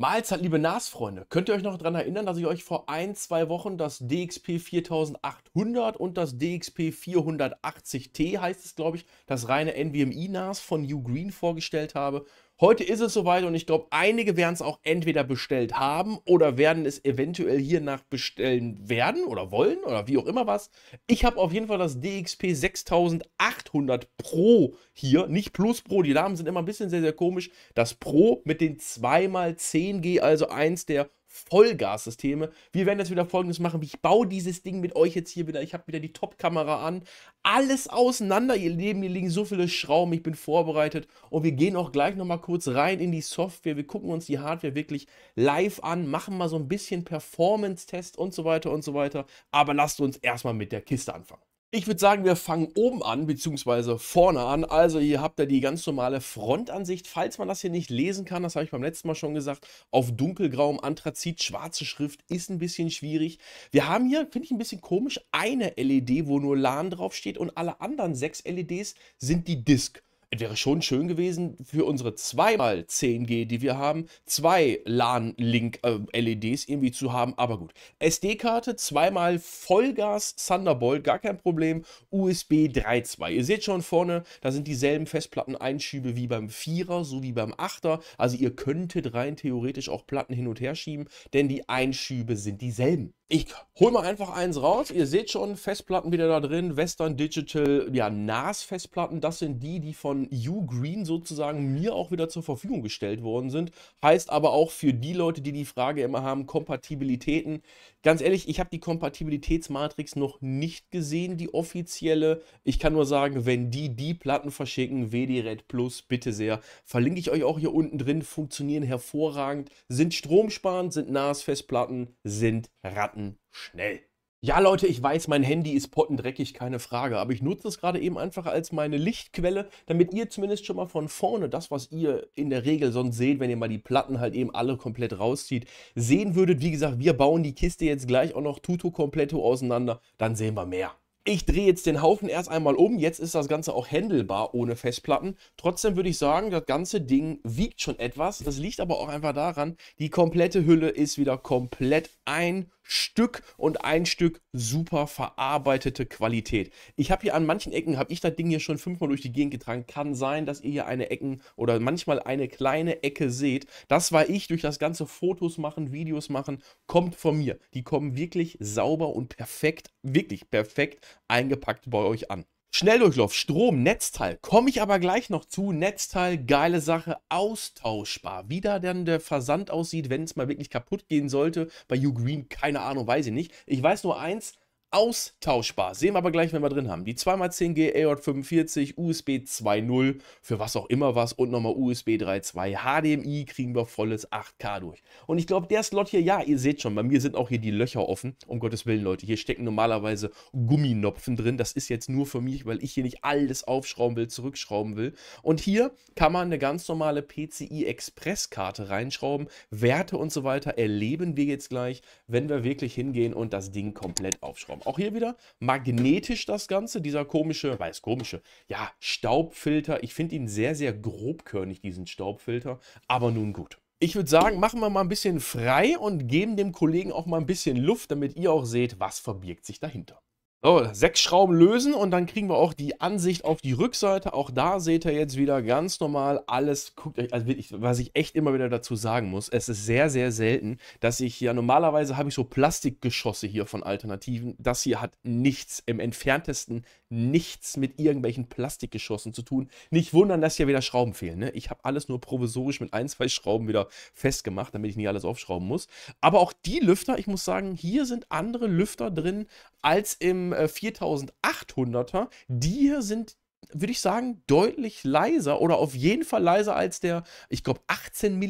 Mahlzeit, liebe NAS-Freunde. Könnt ihr euch noch daran erinnern, dass ich euch vor ein, zwei Wochen das DXP 4800 und das DXP 480T, heißt es glaube ich, das reine NVMe NAS von Ugreen vorgestellt habe? Heute ist es soweit und ich glaube, einige werden es auch entweder bestellt haben oder werden es eventuell hiernach bestellen werden oder wollen oder wie auch immer was. Ich habe auf jeden Fall das DXP 6800 Pro hier, nicht Plus Pro, die Namen sind immer ein bisschen sehr, sehr komisch. Das Pro mit den 2x10G, also eins der Vollgas-Systeme. Wir werden jetzt wieder folgendes machen. Ich baue dieses Ding mit euch jetzt hier wieder. Ich habe wieder die Top-Kamera an. Alles auseinander. Ihr Leben, hier liegen so viele Schrauben. Ich bin vorbereitet. Und wir gehen auch gleich nochmal kurz rein in die Software. Wir gucken uns die Hardware wirklich live an, machen mal so ein bisschen Performance-Test und so weiter und so weiter. Aber lasst uns erstmal mit der Kiste anfangen. Ich würde sagen, wir fangen oben an, beziehungsweise vorne an. Also hier habt ihr die ganz normale Frontansicht. Falls man das hier nicht lesen kann, das habe ich beim letzten Mal schon gesagt, auf dunkelgrauem Anthrazit, schwarze Schrift ist ein bisschen schwierig. Wir haben hier, finde ich ein bisschen komisch, eine LED, wo nur LAN draufsteht und alle anderen sechs LEDs sind die Disk es wäre schon schön gewesen, für unsere 2x10G, die wir haben, zwei LAN-Link-LEDs äh, e irgendwie zu haben. Aber gut, SD-Karte, zweimal Vollgas Thunderbolt, gar kein Problem. USB 3.2. Ihr seht schon vorne, da sind dieselben Festplatten-Einschiebe wie beim 4er, so wie beim 8er. Also ihr könntet rein theoretisch auch Platten hin und her schieben, denn die Einschübe sind dieselben. Ich hole mal einfach eins raus. Ihr seht schon, Festplatten wieder da drin. Western Digital, ja, NAS-Festplatten. Das sind die, die von U Green sozusagen mir auch wieder zur Verfügung gestellt worden sind. Heißt aber auch für die Leute, die die Frage immer haben, Kompatibilitäten. Ganz ehrlich, ich habe die Kompatibilitätsmatrix noch nicht gesehen, die offizielle. Ich kann nur sagen, wenn die die Platten verschicken, WD-Red Plus, bitte sehr. Verlinke ich euch auch hier unten drin. Funktionieren hervorragend, sind stromsparend, sind NAS-Festplatten, sind Ratten. Daten schnell. Ja, Leute, ich weiß, mein Handy ist pottendreckig, keine Frage, aber ich nutze es gerade eben einfach als meine Lichtquelle, damit ihr zumindest schon mal von vorne das, was ihr in der Regel sonst seht, wenn ihr mal die Platten halt eben alle komplett rauszieht, sehen würdet. Wie gesagt, wir bauen die Kiste jetzt gleich auch noch tuto completo auseinander, dann sehen wir mehr. Ich drehe jetzt den Haufen erst einmal um. Jetzt ist das Ganze auch händelbar ohne Festplatten. Trotzdem würde ich sagen, das ganze Ding wiegt schon etwas. Das liegt aber auch einfach daran, die komplette Hülle ist wieder komplett ein Stück und ein Stück super verarbeitete Qualität. Ich habe hier an manchen Ecken, habe ich das Ding hier schon fünfmal durch die Gegend getragen. Kann sein, dass ihr hier eine Ecken oder manchmal eine kleine Ecke seht. Das war ich durch das ganze Fotos machen, Videos machen, kommt von mir. Die kommen wirklich sauber und perfekt, wirklich perfekt eingepackt bei euch an. Schnelldurchlauf, Strom, Netzteil. Komme ich aber gleich noch zu. Netzteil, geile Sache, austauschbar. Wie da dann der Versand aussieht, wenn es mal wirklich kaputt gehen sollte. Bei Ugreen, keine Ahnung, weiß ich nicht. Ich weiß nur eins, austauschbar. Sehen wir aber gleich, wenn wir drin haben. Die 2x10G AJ45, USB 2.0, für was auch immer was und nochmal USB 3.2. HDMI kriegen wir volles 8K durch. Und ich glaube, der Slot hier, ja, ihr seht schon, bei mir sind auch hier die Löcher offen. Um Gottes Willen, Leute, hier stecken normalerweise Gumminopfen drin. Das ist jetzt nur für mich, weil ich hier nicht alles aufschrauben will, zurückschrauben will. Und hier kann man eine ganz normale PCI Express Karte reinschrauben. Werte und so weiter erleben wir jetzt gleich, wenn wir wirklich hingehen und das Ding komplett aufschrauben. Raum. Auch hier wieder magnetisch das Ganze, dieser komische, weiß komische, ja, Staubfilter. Ich finde ihn sehr, sehr grobkörnig, diesen Staubfilter, aber nun gut. Ich würde sagen, machen wir mal ein bisschen frei und geben dem Kollegen auch mal ein bisschen Luft, damit ihr auch seht, was verbirgt sich dahinter. So, sechs Schrauben lösen und dann kriegen wir auch die Ansicht auf die Rückseite. Auch da seht ihr jetzt wieder ganz normal alles. Guckt euch, also wirklich, was ich echt immer wieder dazu sagen muss, es ist sehr, sehr selten, dass ich hier, normalerweise habe ich so Plastikgeschosse hier von Alternativen. Das hier hat nichts, im entferntesten nichts mit irgendwelchen Plastikgeschossen zu tun. Nicht wundern, dass hier wieder Schrauben fehlen. Ne? Ich habe alles nur provisorisch mit ein, zwei Schrauben wieder festgemacht, damit ich nicht alles aufschrauben muss. Aber auch die Lüfter, ich muss sagen, hier sind andere Lüfter drin als im 4800er. Äh, die hier sind würde ich sagen, deutlich leiser oder auf jeden Fall leiser als der, ich glaube, 18 mm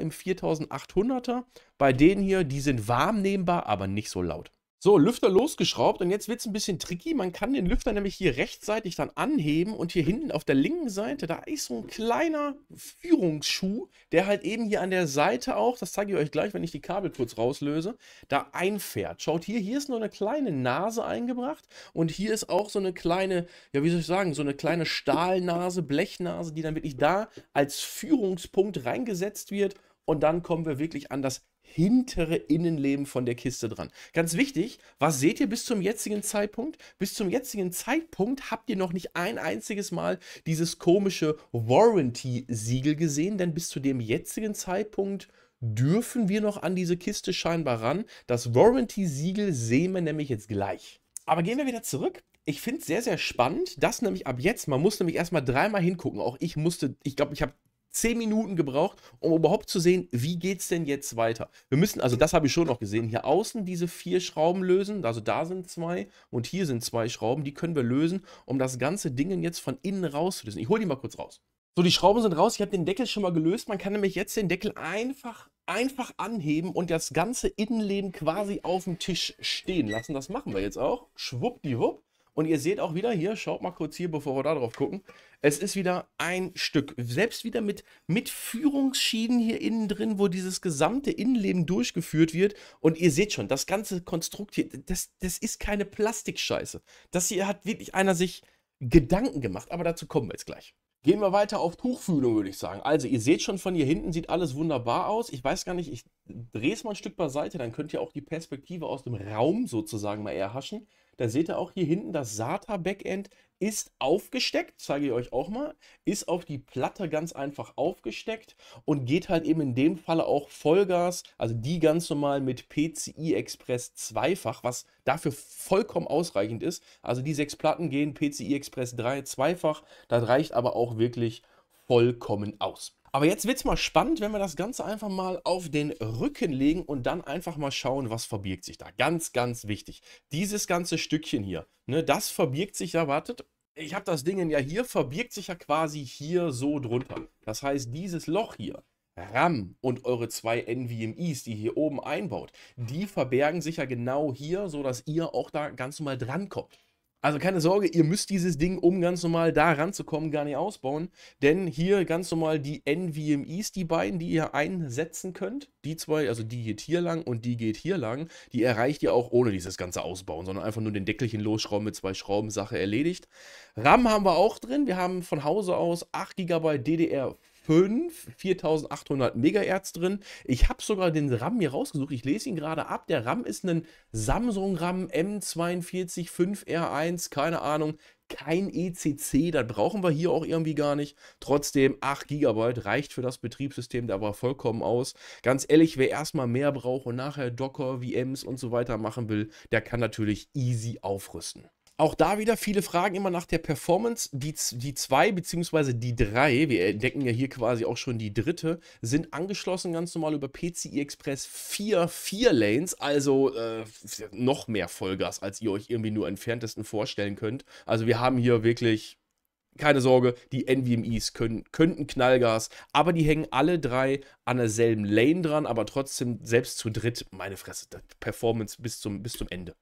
im 4800er. Bei denen hier, die sind warm aber nicht so laut. So, Lüfter losgeschraubt und jetzt wird es ein bisschen tricky. Man kann den Lüfter nämlich hier rechtsseitig dann anheben und hier hinten auf der linken Seite, da ist so ein kleiner Führungsschuh, der halt eben hier an der Seite auch, das zeige ich euch gleich, wenn ich die Kabel kurz rauslöse, da einfährt. Schaut hier, hier ist nur eine kleine Nase eingebracht und hier ist auch so eine kleine, ja wie soll ich sagen, so eine kleine Stahlnase, Blechnase, die dann wirklich da als Führungspunkt reingesetzt wird und dann kommen wir wirklich an das hintere Innenleben von der Kiste dran. Ganz wichtig, was seht ihr bis zum jetzigen Zeitpunkt? Bis zum jetzigen Zeitpunkt habt ihr noch nicht ein einziges Mal dieses komische Warranty-Siegel gesehen, denn bis zu dem jetzigen Zeitpunkt dürfen wir noch an diese Kiste scheinbar ran. Das Warranty-Siegel sehen wir nämlich jetzt gleich. Aber gehen wir wieder zurück ich finde es sehr, sehr spannend, dass nämlich ab jetzt, man muss nämlich erstmal dreimal hingucken. Auch ich musste, ich glaube, ich habe 10 Minuten gebraucht, um überhaupt zu sehen, wie geht es denn jetzt weiter. Wir müssen, also das habe ich schon noch gesehen, hier außen diese vier Schrauben lösen, also da sind zwei und hier sind zwei Schrauben, die können wir lösen, um das ganze Ding jetzt von innen rauszulösen. Ich hole die mal kurz raus. So, die Schrauben sind raus, ich habe den Deckel schon mal gelöst, man kann nämlich jetzt den Deckel einfach einfach anheben und das ganze Innenleben quasi auf dem Tisch stehen lassen. Das machen wir jetzt auch. Schwuppdiwupp. Und ihr seht auch wieder hier, schaut mal kurz hier, bevor wir da drauf gucken. Es ist wieder ein Stück. Selbst wieder mit, mit Führungsschienen hier innen drin, wo dieses gesamte Innenleben durchgeführt wird. Und ihr seht schon, das ganze Konstrukt hier, das, das ist keine Plastikscheiße. Das hier hat wirklich einer sich Gedanken gemacht. Aber dazu kommen wir jetzt gleich. Gehen wir weiter auf Tuchfühlung, würde ich sagen. Also, ihr seht schon von hier hinten, sieht alles wunderbar aus. Ich weiß gar nicht, ich drehe es mal ein Stück beiseite, dann könnt ihr auch die Perspektive aus dem Raum sozusagen mal erhaschen. Da seht ihr auch hier hinten, das SATA-Backend ist aufgesteckt, zeige ich euch auch mal, ist auf die Platte ganz einfach aufgesteckt und geht halt eben in dem Falle auch Vollgas, also die ganz normal mit PCI Express zweifach, was dafür vollkommen ausreichend ist. Also die sechs Platten gehen PCI Express 3 zweifach, das reicht aber auch wirklich vollkommen aus. Aber jetzt wird es mal spannend, wenn wir das Ganze einfach mal auf den Rücken legen und dann einfach mal schauen, was verbirgt sich da. Ganz, ganz wichtig. Dieses ganze Stückchen hier, ne, das verbirgt sich ja, wartet, ich habe das Ding ja hier, verbirgt sich ja quasi hier so drunter. Das heißt, dieses Loch hier, RAM und eure zwei NVMEs, die hier oben einbaut, die verbergen sich ja genau hier, sodass ihr auch da ganz normal drankommt. Also keine Sorge, ihr müsst dieses Ding, um ganz normal da ranzukommen, gar nicht ausbauen. Denn hier ganz normal die NVMEs, die beiden, die ihr einsetzen könnt. Die zwei, also die geht hier lang und die geht hier lang. Die erreicht ihr auch ohne dieses ganze Ausbauen, sondern einfach nur den Deckelchen losschrauben mit zwei Schrauben, Sache erledigt. RAM haben wir auch drin. Wir haben von Hause aus 8 GB DDR4. 5, 4800 Megahertz drin. Ich habe sogar den RAM hier rausgesucht. Ich lese ihn gerade ab. Der RAM ist ein Samsung RAM M425R1, keine Ahnung. Kein ECC, das brauchen wir hier auch irgendwie gar nicht. Trotzdem 8 GB reicht für das Betriebssystem da aber vollkommen aus. Ganz ehrlich, wer erstmal mehr braucht und nachher Docker, VMs und so weiter machen will, der kann natürlich easy aufrüsten. Auch da wieder viele Fragen immer nach der Performance. Die, die zwei bzw. die drei, wir entdecken ja hier quasi auch schon die dritte, sind angeschlossen ganz normal über PCI Express 4, 4 Lanes, also äh, noch mehr Vollgas, als ihr euch irgendwie nur entferntesten vorstellen könnt. Also wir haben hier wirklich keine Sorge, die NVMEs können, könnten Knallgas, aber die hängen alle drei an derselben Lane dran, aber trotzdem selbst zu dritt, meine Fresse, Performance bis zum, bis zum Ende.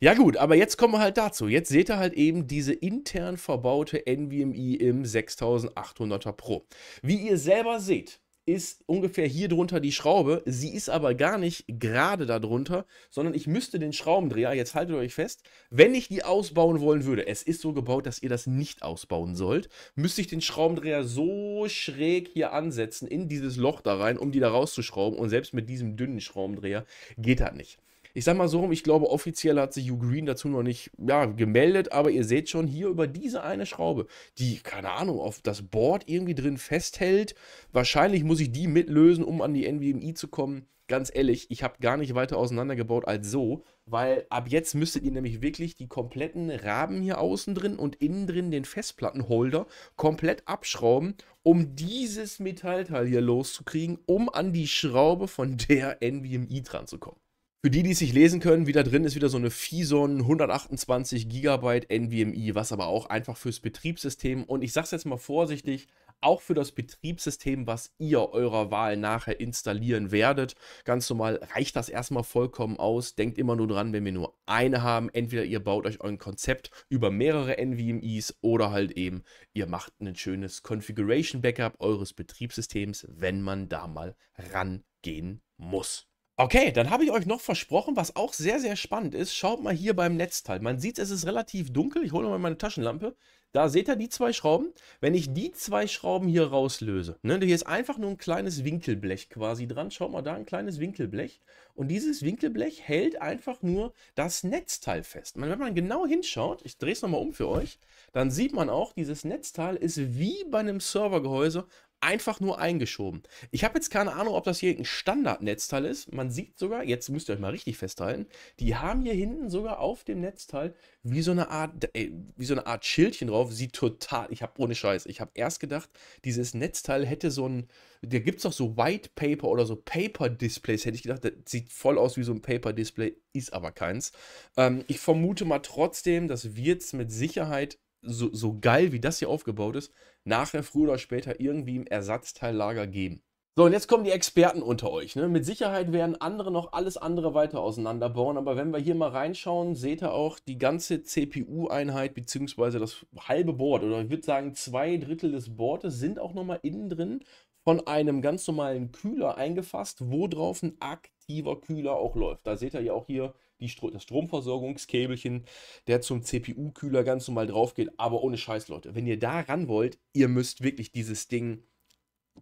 Ja gut, aber jetzt kommen wir halt dazu. Jetzt seht ihr halt eben diese intern verbaute NVMe im 6800er Pro. Wie ihr selber seht, ist ungefähr hier drunter die Schraube. Sie ist aber gar nicht gerade da drunter, sondern ich müsste den Schraubendreher, jetzt haltet euch fest, wenn ich die ausbauen wollen würde, es ist so gebaut, dass ihr das nicht ausbauen sollt, müsste ich den Schraubendreher so schräg hier ansetzen, in dieses Loch da rein, um die da rauszuschrauben. Und selbst mit diesem dünnen Schraubendreher geht das nicht. Ich sag mal so rum, ich glaube, offiziell hat sich Hugh Green dazu noch nicht ja, gemeldet, aber ihr seht schon hier über diese eine Schraube, die, keine Ahnung, auf das Board irgendwie drin festhält. Wahrscheinlich muss ich die mitlösen, um an die NVMI zu kommen. Ganz ehrlich, ich habe gar nicht weiter auseinandergebaut als so, weil ab jetzt müsstet ihr nämlich wirklich die kompletten Raben hier außen drin und innen drin den Festplattenholder komplett abschrauben, um dieses Metallteil hier loszukriegen, um an die Schraube von der NVMe dran zu kommen. Für die, die es sich lesen können, wieder drin ist wieder so eine Fison 128 GB NVMe, was aber auch einfach fürs Betriebssystem und ich sage es jetzt mal vorsichtig, auch für das Betriebssystem, was ihr eurer Wahl nachher installieren werdet. Ganz normal reicht das erstmal vollkommen aus. Denkt immer nur dran, wenn wir nur eine haben, entweder ihr baut euch euer Konzept über mehrere NVMe's oder halt eben ihr macht ein schönes Configuration Backup eures Betriebssystems, wenn man da mal rangehen muss. Okay, dann habe ich euch noch versprochen, was auch sehr, sehr spannend ist. Schaut mal hier beim Netzteil. Man sieht, es ist relativ dunkel. Ich hole mal meine Taschenlampe. Da seht ihr die zwei Schrauben. Wenn ich die zwei Schrauben hier rauslöse, ne, hier ist einfach nur ein kleines Winkelblech quasi dran. Schaut mal da, ein kleines Winkelblech. Und dieses Winkelblech hält einfach nur das Netzteil fest. Wenn man genau hinschaut, ich drehe es nochmal um für euch, dann sieht man auch, dieses Netzteil ist wie bei einem Servergehäuse einfach nur eingeschoben. Ich habe jetzt keine Ahnung, ob das hier ein Standardnetzteil ist. Man sieht sogar, jetzt müsst ihr euch mal richtig festhalten, die haben hier hinten sogar auf dem Netzteil wie so eine Art, äh, wie so eine Art Schildchen drauf. Sieht total, ich habe ohne Scheiß, ich habe erst gedacht, dieses Netzteil hätte so ein, da gibt es doch so White Paper oder so Paper Displays, hätte ich gedacht, das sieht voll aus wie so ein Paper Display, ist aber keins. Ähm, ich vermute mal trotzdem, das wird es mit Sicherheit so, so geil wie das hier aufgebaut ist, nachher früher oder später irgendwie im Ersatzteillager geben. So, und jetzt kommen die Experten unter euch. Ne? Mit Sicherheit werden andere noch alles andere weiter auseinanderbauen, aber wenn wir hier mal reinschauen, seht ihr auch die ganze CPU-Einheit bzw. das halbe Board oder ich würde sagen zwei Drittel des Boards sind auch nochmal innen drin von einem ganz normalen Kühler eingefasst, wo drauf ein aktiver Kühler auch läuft. Da seht ihr ja auch hier Stro das Stromversorgungskabelchen, der zum CPU-Kühler ganz normal drauf geht. Aber ohne Scheiß, Leute. Wenn ihr da ran wollt, ihr müsst wirklich dieses Ding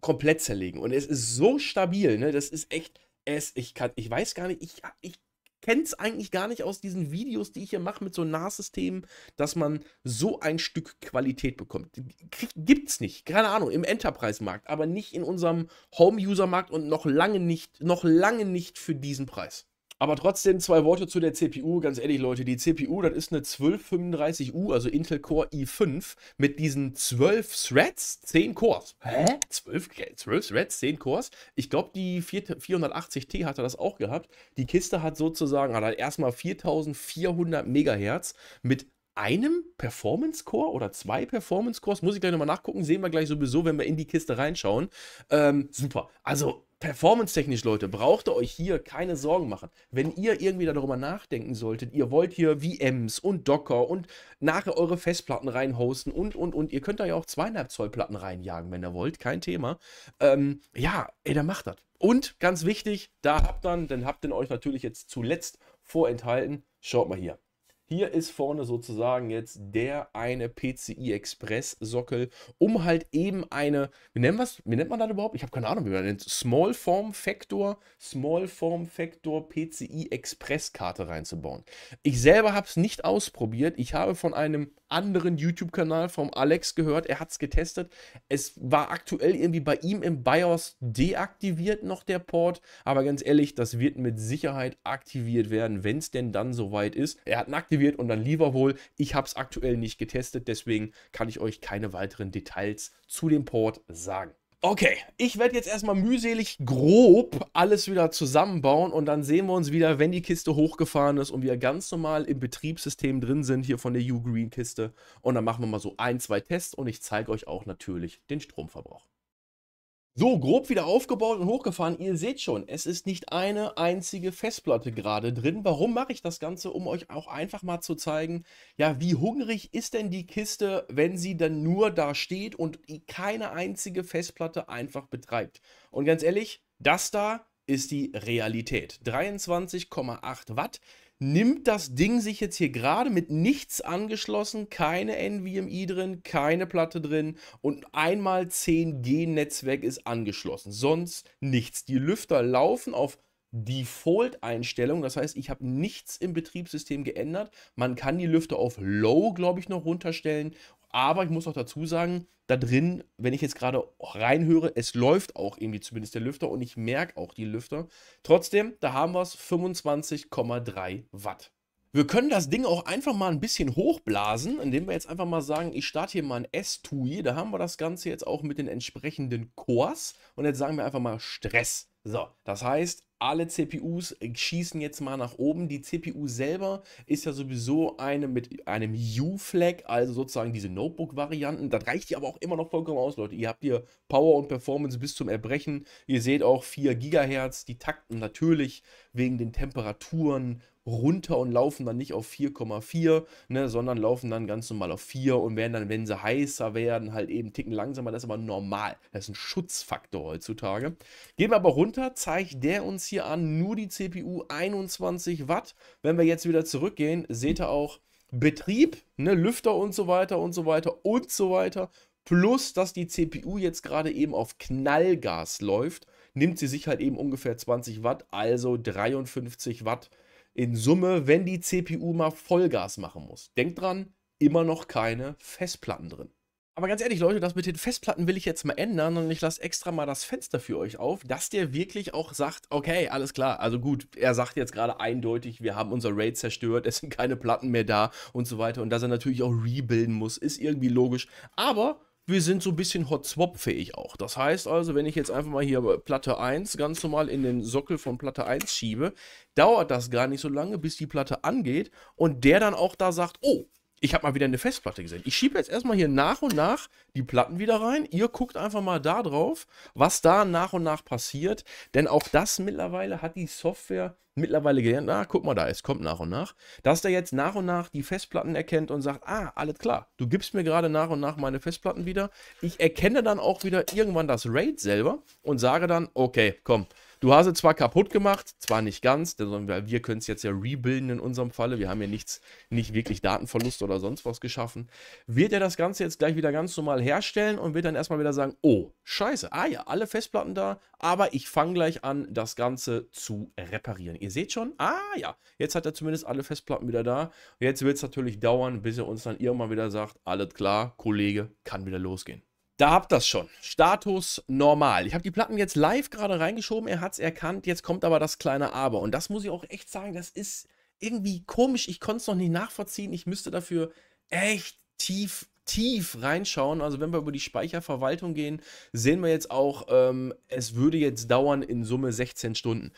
komplett zerlegen. Und es ist so stabil, ne? Das ist echt. Es, ich, kann, ich weiß gar nicht, ich, ich kenne es eigentlich gar nicht aus diesen Videos, die ich hier mache mit so NAS-Systemen, dass man so ein Stück Qualität bekommt. Gibt es nicht, keine Ahnung, im Enterprise-Markt, aber nicht in unserem Home-User-Markt und noch lange nicht, noch lange nicht für diesen Preis. Aber trotzdem zwei Worte zu der CPU. Ganz ehrlich, Leute, die CPU, das ist eine 1235U, also Intel Core i5, mit diesen 12 Threads, 10 Cores. Hä? 12, 12 Threads, 10 Cores? Ich glaube, die 480T hatte das auch gehabt. Die Kiste hat sozusagen, hat halt erstmal 4400 Megahertz mit einem Performance Core oder zwei Performance Cores, muss ich gleich nochmal nachgucken, sehen wir gleich sowieso, wenn wir in die Kiste reinschauen. Ähm, super. Also Performance-technisch, Leute, braucht ihr euch hier keine Sorgen machen. Wenn ihr irgendwie darüber nachdenken solltet, ihr wollt hier VMs und Docker und nachher eure Festplatten reinhosten und, und, und. Ihr könnt da ja auch zweieinhalb Zoll Platten reinjagen, wenn ihr wollt, kein Thema. Ähm, ja, ey, dann macht das. Und ganz wichtig, da habt dann, dann habt ihr euch natürlich jetzt zuletzt vorenthalten. Schaut mal hier. Hier ist vorne sozusagen jetzt der eine PCI Express Sockel, um halt eben eine, wie, nennen wie nennt man das überhaupt? Ich habe keine Ahnung, wie man nennt. Small Form Factor, Small Form Factor PCI Express Karte reinzubauen. Ich selber habe es nicht ausprobiert. Ich habe von einem anderen YouTube-Kanal vom Alex gehört. Er hat es getestet. Es war aktuell irgendwie bei ihm im BIOS deaktiviert noch der Port. Aber ganz ehrlich, das wird mit Sicherheit aktiviert werden, wenn es denn dann soweit ist. Er hat ein aktivierten wird und dann lieber wohl. Ich habe es aktuell nicht getestet, deswegen kann ich euch keine weiteren Details zu dem Port sagen. Okay, ich werde jetzt erstmal mühselig grob alles wieder zusammenbauen und dann sehen wir uns wieder, wenn die Kiste hochgefahren ist und wir ganz normal im Betriebssystem drin sind, hier von der U-Green-Kiste. Und dann machen wir mal so ein, zwei Tests und ich zeige euch auch natürlich den Stromverbrauch. So, grob wieder aufgebaut und hochgefahren. Ihr seht schon, es ist nicht eine einzige Festplatte gerade drin. Warum mache ich das Ganze? Um euch auch einfach mal zu zeigen, ja, wie hungrig ist denn die Kiste, wenn sie dann nur da steht und keine einzige Festplatte einfach betreibt. Und ganz ehrlich, das da ist die Realität. 23,8 Watt nimmt das Ding sich jetzt hier gerade mit nichts angeschlossen, keine NVMe drin, keine Platte drin und einmal 10G-Netzwerk ist angeschlossen, sonst nichts. Die Lüfter laufen auf Default-Einstellung. Das heißt, ich habe nichts im Betriebssystem geändert. Man kann die Lüfter auf Low, glaube ich, noch runterstellen aber ich muss auch dazu sagen, da drin, wenn ich jetzt gerade reinhöre, es läuft auch irgendwie zumindest der Lüfter und ich merke auch die Lüfter. Trotzdem, da haben wir es 25,3 Watt. Wir können das Ding auch einfach mal ein bisschen hochblasen, indem wir jetzt einfach mal sagen, ich starte hier mal ein S-TUI. Da haben wir das Ganze jetzt auch mit den entsprechenden Cores. Und jetzt sagen wir einfach mal Stress. So, das heißt alle CPUs schießen jetzt mal nach oben. Die CPU selber ist ja sowieso eine mit einem U-Flag, also sozusagen diese Notebook-Varianten. Das reicht ja aber auch immer noch vollkommen aus, Leute. Ihr habt hier Power und Performance bis zum Erbrechen. Ihr seht auch 4 GHz, die takten natürlich wegen den Temperaturen runter und laufen dann nicht auf 4,4, ne, sondern laufen dann ganz normal auf 4 und werden dann, wenn sie heißer werden, halt eben ticken langsamer. Das ist aber normal. Das ist ein Schutzfaktor heutzutage. Gehen wir aber runter, zeigt der uns hier an, nur die CPU 21 Watt. Wenn wir jetzt wieder zurückgehen, seht ihr auch Betrieb, ne, Lüfter und so weiter und so weiter und so weiter. Plus, dass die CPU jetzt gerade eben auf Knallgas läuft, nimmt sie sich halt eben ungefähr 20 Watt, also 53 Watt in Summe, wenn die CPU mal Vollgas machen muss. Denkt dran, immer noch keine Festplatten drin. Aber ganz ehrlich, Leute, das mit den Festplatten will ich jetzt mal ändern und ich lasse extra mal das Fenster für euch auf, dass der wirklich auch sagt, okay, alles klar, also gut, er sagt jetzt gerade eindeutig, wir haben unser Raid zerstört, es sind keine Platten mehr da und so weiter und dass er natürlich auch rebuilden muss, ist irgendwie logisch, aber wir sind so ein bisschen Hot-Swap-fähig auch. Das heißt also, wenn ich jetzt einfach mal hier Platte 1 ganz normal in den Sockel von Platte 1 schiebe, dauert das gar nicht so lange, bis die Platte angeht und der dann auch da sagt, oh, ich habe mal wieder eine Festplatte gesehen. Ich schiebe jetzt erstmal hier nach und nach die Platten wieder rein. Ihr guckt einfach mal da drauf, was da nach und nach passiert. Denn auch das mittlerweile hat die Software mittlerweile gelernt. Na, guck mal da, es kommt nach und nach. Dass der jetzt nach und nach die Festplatten erkennt und sagt, ah, alles klar, du gibst mir gerade nach und nach meine Festplatten wieder. Ich erkenne dann auch wieder irgendwann das RAID selber und sage dann, okay, komm, Du hast es zwar kaputt gemacht, zwar nicht ganz, denn wir, wir können es jetzt ja rebuilden in unserem Falle. Wir haben ja nichts, nicht wirklich Datenverlust oder sonst was geschaffen. Wird er das Ganze jetzt gleich wieder ganz normal herstellen und wird dann erstmal wieder sagen, oh, scheiße, ah ja, alle Festplatten da, aber ich fange gleich an, das Ganze zu reparieren. Ihr seht schon, ah ja, jetzt hat er zumindest alle Festplatten wieder da. Und jetzt wird es natürlich dauern, bis er uns dann irgendwann wieder sagt, alles klar, Kollege, kann wieder losgehen. Da habt ihr das schon. Status normal. Ich habe die Platten jetzt live gerade reingeschoben, er hat es erkannt, jetzt kommt aber das kleine Aber. Und das muss ich auch echt sagen, das ist irgendwie komisch. Ich konnte es noch nicht nachvollziehen. Ich müsste dafür echt tief tief reinschauen. Also wenn wir über die Speicherverwaltung gehen, sehen wir jetzt auch, ähm, es würde jetzt dauern in Summe 16 Stunden.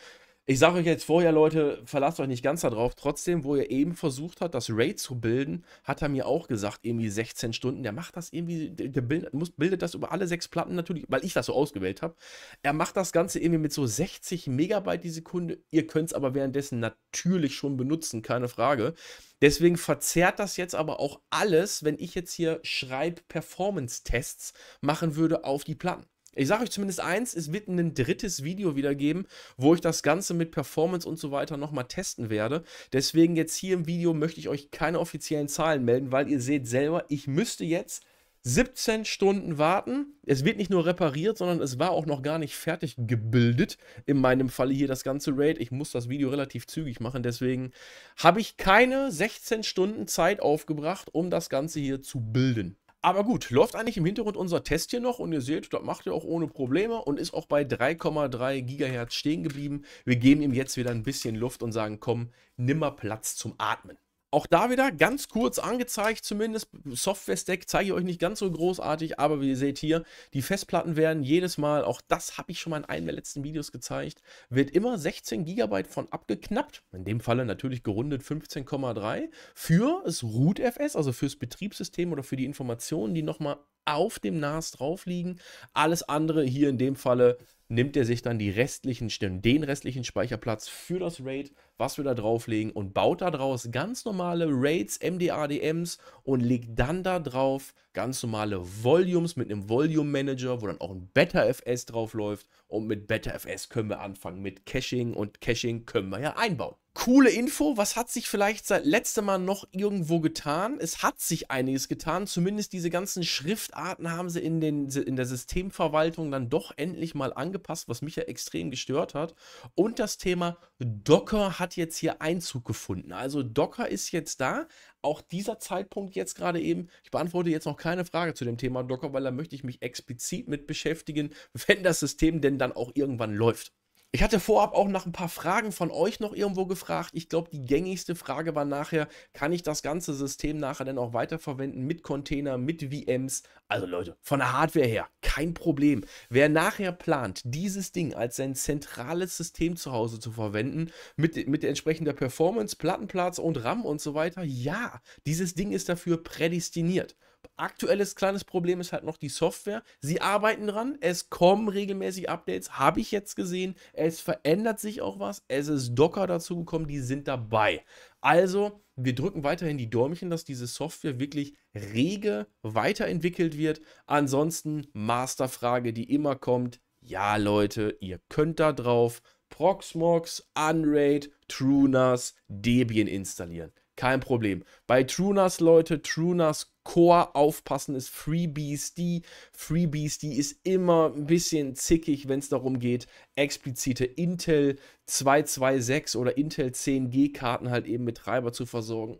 Ich sage euch jetzt vorher, Leute, verlasst euch nicht ganz darauf. Trotzdem, wo er eben versucht hat, das Raid zu bilden, hat er mir auch gesagt, irgendwie 16 Stunden. Der macht das irgendwie, der bildet, muss, bildet das über alle sechs Platten natürlich, weil ich das so ausgewählt habe. Er macht das Ganze irgendwie mit so 60 Megabyte die Sekunde. Ihr könnt es aber währenddessen natürlich schon benutzen, keine Frage. Deswegen verzerrt das jetzt aber auch alles, wenn ich jetzt hier Schreib-Performance-Tests machen würde auf die Platten. Ich sage euch zumindest eins, es wird ein drittes Video wieder geben, wo ich das Ganze mit Performance und so weiter nochmal testen werde. Deswegen jetzt hier im Video möchte ich euch keine offiziellen Zahlen melden, weil ihr seht selber, ich müsste jetzt 17 Stunden warten. Es wird nicht nur repariert, sondern es war auch noch gar nicht fertig gebildet. In meinem Falle hier das ganze Raid. Ich muss das Video relativ zügig machen, deswegen habe ich keine 16 Stunden Zeit aufgebracht, um das Ganze hier zu bilden. Aber gut, läuft eigentlich im Hintergrund unser Test hier noch und ihr seht, das macht er auch ohne Probleme und ist auch bei 3,3 Gigahertz stehen geblieben. Wir geben ihm jetzt wieder ein bisschen Luft und sagen, komm, nimmer Platz zum Atmen. Auch da wieder ganz kurz angezeigt, zumindest Software-Stack zeige ich euch nicht ganz so großartig, aber wie ihr seht hier, die Festplatten werden jedes Mal, auch das habe ich schon mal in einem der letzten Videos gezeigt, wird immer 16 GB von abgeknappt, in dem Falle natürlich gerundet 15,3, für das RootFS, fs also fürs Betriebssystem oder für die Informationen, die nochmal auf dem NAS drauf liegen. Alles andere hier in dem Falle nimmt er sich dann die restlichen den restlichen Speicherplatz für das RAID was wir da drauflegen und baut daraus ganz normale Rates, MDADMs und legt dann da drauf ganz normale Volumes mit einem Volume Manager, wo dann auch ein BetaFS draufläuft. Und mit BetaFS können wir anfangen mit Caching und Caching können wir ja einbauen. Coole Info, was hat sich vielleicht seit letztem Mal noch irgendwo getan? Es hat sich einiges getan, zumindest diese ganzen Schriftarten haben sie in, den, in der Systemverwaltung dann doch endlich mal angepasst, was mich ja extrem gestört hat. Und das Thema Docker hat hat jetzt hier Einzug gefunden. Also Docker ist jetzt da. Auch dieser Zeitpunkt jetzt gerade eben, ich beantworte jetzt noch keine Frage zu dem Thema Docker, weil da möchte ich mich explizit mit beschäftigen, wenn das System denn dann auch irgendwann läuft. Ich hatte vorab auch nach ein paar Fragen von euch noch irgendwo gefragt. Ich glaube, die gängigste Frage war nachher, kann ich das ganze System nachher denn auch weiterverwenden mit Container, mit VMs? Also Leute, von der Hardware her, kein Problem. Wer nachher plant, dieses Ding als sein zentrales System zu Hause zu verwenden, mit, mit entsprechender Performance, Plattenplatz und RAM und so weiter, ja, dieses Ding ist dafür prädestiniert. Aktuelles kleines Problem ist halt noch die Software. Sie arbeiten dran, es kommen regelmäßig Updates, habe ich jetzt gesehen. Es verändert sich auch was. Es ist Docker dazugekommen, die sind dabei. Also, wir drücken weiterhin die Däumchen, dass diese Software wirklich rege weiterentwickelt wird. Ansonsten Masterfrage, die immer kommt. Ja, Leute, ihr könnt da drauf Proxmox, Unraid, TrueNAS, Debian installieren kein Problem. Bei Trunas, Leute, Trunas Core aufpassen ist FreeBSD. FreeBSD ist immer ein bisschen zickig, wenn es darum geht, explizite Intel 226 oder Intel 10G-Karten halt eben mit Treiber zu versorgen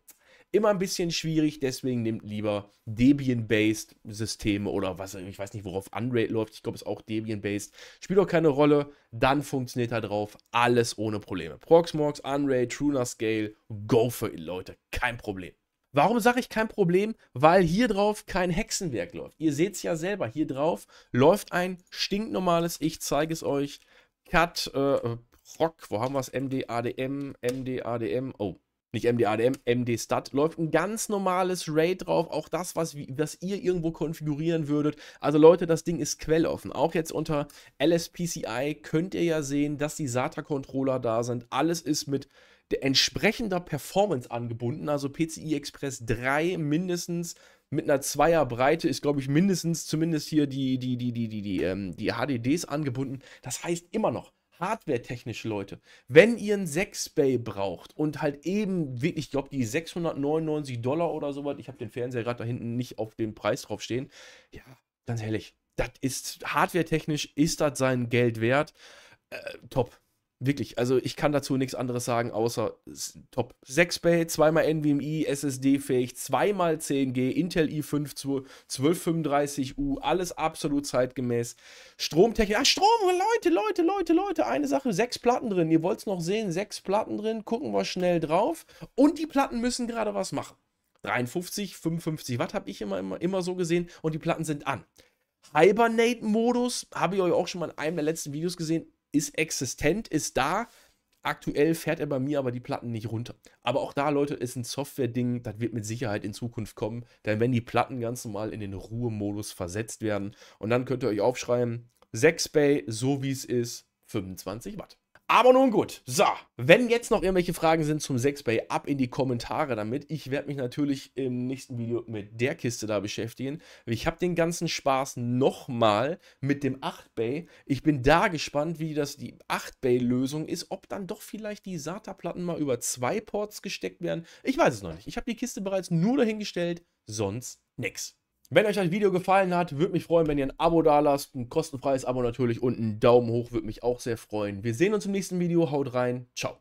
immer ein bisschen schwierig, deswegen nehmt lieber Debian-based Systeme oder was, ich weiß nicht, worauf Unraid läuft, ich glaube, es ist auch Debian-based, spielt auch keine Rolle, dann funktioniert da drauf alles ohne Probleme. Proxmox, Unraid, TrueNAScale, go for it, Leute, kein Problem. Warum sage ich kein Problem? Weil hier drauf kein Hexenwerk läuft. Ihr seht es ja selber, hier drauf läuft ein stinknormales, ich zeige es euch, Cut, äh, äh Rock, wo haben wir es? MDADM, MDADM, oh, nicht MD-ADM, MD-Stat, läuft ein ganz normales RAID drauf, auch das, was, was ihr irgendwo konfigurieren würdet. Also Leute, das Ding ist quelloffen. Auch jetzt unter LSPCI könnt ihr ja sehen, dass die SATA-Controller da sind. Alles ist mit entsprechender Performance angebunden, also PCI Express 3 mindestens mit einer Zweierbreite ist, glaube ich, mindestens zumindest hier die, die, die, die, die, die, ähm, die HDDs angebunden. Das heißt immer noch, hardware-technisch, Leute, wenn ihr ein 6-Bay braucht und halt eben wirklich, ich glaube, die 699 Dollar oder sowas, ich habe den Fernseher gerade da hinten nicht auf dem Preis drauf stehen, ja, ganz ehrlich, das ist hardware-technisch, ist das sein Geld wert? Äh, top. Wirklich, also ich kann dazu nichts anderes sagen, außer top. 6 Bay, zweimal NVMe, SSD-fähig, zweimal 10G, Intel i5 1235U, alles absolut zeitgemäß. Stromtechnik, ah, Strom, Leute, Leute, Leute, Leute, eine Sache, sechs Platten drin, ihr wollt es noch sehen, sechs Platten drin, gucken wir schnell drauf. Und die Platten müssen gerade was machen. 53, 55 Watt habe ich immer, immer, immer so gesehen und die Platten sind an. Hibernate-Modus, habe ich euch auch schon mal in einem der letzten Videos gesehen, ist existent, ist da. Aktuell fährt er bei mir aber die Platten nicht runter. Aber auch da, Leute, ist ein Software-Ding, das wird mit Sicherheit in Zukunft kommen. Denn wenn die Platten ganz normal in den Ruhemodus versetzt werden und dann könnt ihr euch aufschreiben, 6 Bay, so wie es ist, 25 Watt. Aber nun gut. So, wenn jetzt noch irgendwelche Fragen sind zum 6-Bay, ab in die Kommentare damit. Ich werde mich natürlich im nächsten Video mit der Kiste da beschäftigen. Ich habe den ganzen Spaß nochmal mit dem 8-Bay. Ich bin da gespannt, wie das die 8-Bay-Lösung ist. Ob dann doch vielleicht die SATA-Platten mal über zwei Ports gesteckt werden. Ich weiß es noch nicht. Ich habe die Kiste bereits nur dahingestellt, sonst nichts. Wenn euch das Video gefallen hat, würde mich freuen, wenn ihr ein Abo da lasst. ein kostenfreies Abo natürlich und einen Daumen hoch, würde mich auch sehr freuen. Wir sehen uns im nächsten Video, haut rein, ciao.